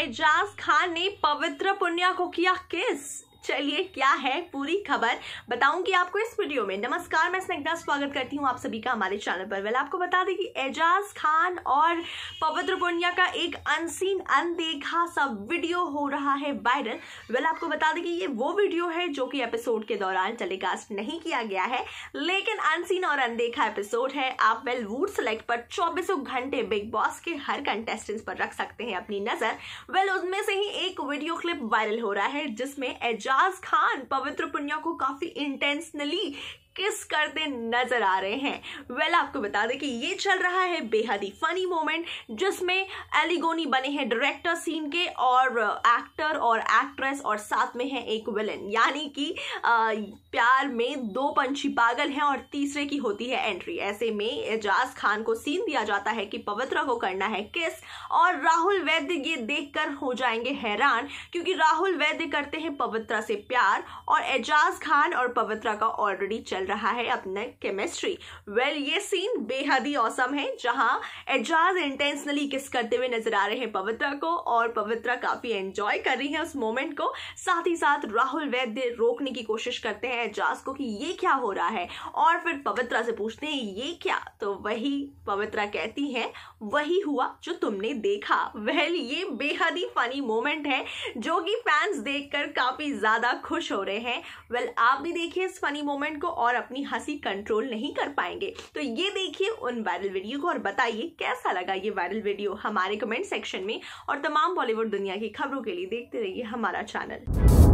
एजाज खान ने पवित्र पुनिया को किया किस चलिए क्या है पूरी खबर बताऊंगी आपको इस वीडियो में नमस्कार मैं स्नेग्धा स्वागत करती हूँ आप सभी का हमारे चैनल पर वेल आपको बता दें कि एजाज खान और पवित्र पुनिया का एक अनसीन अनदेखा सा वीडियो हो रहा है वायरल वेल आपको बता दें कि ये वो वीडियो है जो कि एपिसोड के दौरान टेलीकास्ट नहीं किया गया है लेकिन अनसीन और अनदेखा एपिसोड है आप वेल वूड सेलेक्ट पर चौबीसों घंटे बिग बॉस के हर कंटेस्टेंट पर रख सकते हैं अपनी नजर वेल उनमें से ही एक वीडियो क्लिप वायरल हो रहा है जिसमें एजाज जाज खान पवित्र पुनिया को काफी इंटेंसनली किस करते नजर आ रहे हैं वेल well, आपको बता दें कि ये चल रहा है बेहद ही फनी मोमेंट जिसमें एलिगोनी बने हैं डायरेक्टर सीन के और एक्टर uh, और एक्ट्रेस और साथ में है एक विलन यानी कि uh, प्यार में दो पंछी पागल हैं और तीसरे की होती है एंट्री ऐसे में एजाज खान को सीन दिया जाता है कि पवित्रा को करना है किस और राहुल वैद्य ये देखकर हो जाएंगे हैरान क्योंकि राहुल वैद्य करते हैं पवित्रा से प्यार और एजाज खान और पवित्रा का ऑलरेडी चल रहा है अपना केमिस्ट्री वेल well, ये सीन बे बेहद ही औसम है जहां एजाज इंटेंशनली किस करते हुए नजर आ रहे हैं पवित्रा को और पवित्रा काफी एंजॉय कर रही है उस मोमेंट को साथ ही साथ राहुल वैद्य रोकने की कोशिश करते हैं एजाज को कि ये क्या हो रहा है और फिर पवित्रा से पूछते हैं ये क्या तो वही पवित्रा कहती है वही हुआ जो तुमने देखा वह ये बेहद ही फनी मोमेंट है जो कि फैंस देखकर काफी ज्यादा खुश हो रहे हैं वेल आप भी देखिए इस फनी मोमेंट को और अपनी हंसी कंट्रोल नहीं कर पाएंगे तो ये देखिए उन वायरल वीडियो को और बताइए कैसा लगा ये वायरल वीडियो हमारे कमेंट सेक्शन में और तमाम बॉलीवुड दुनिया की खबरों के लिए देखते रहिए हमारा चैनल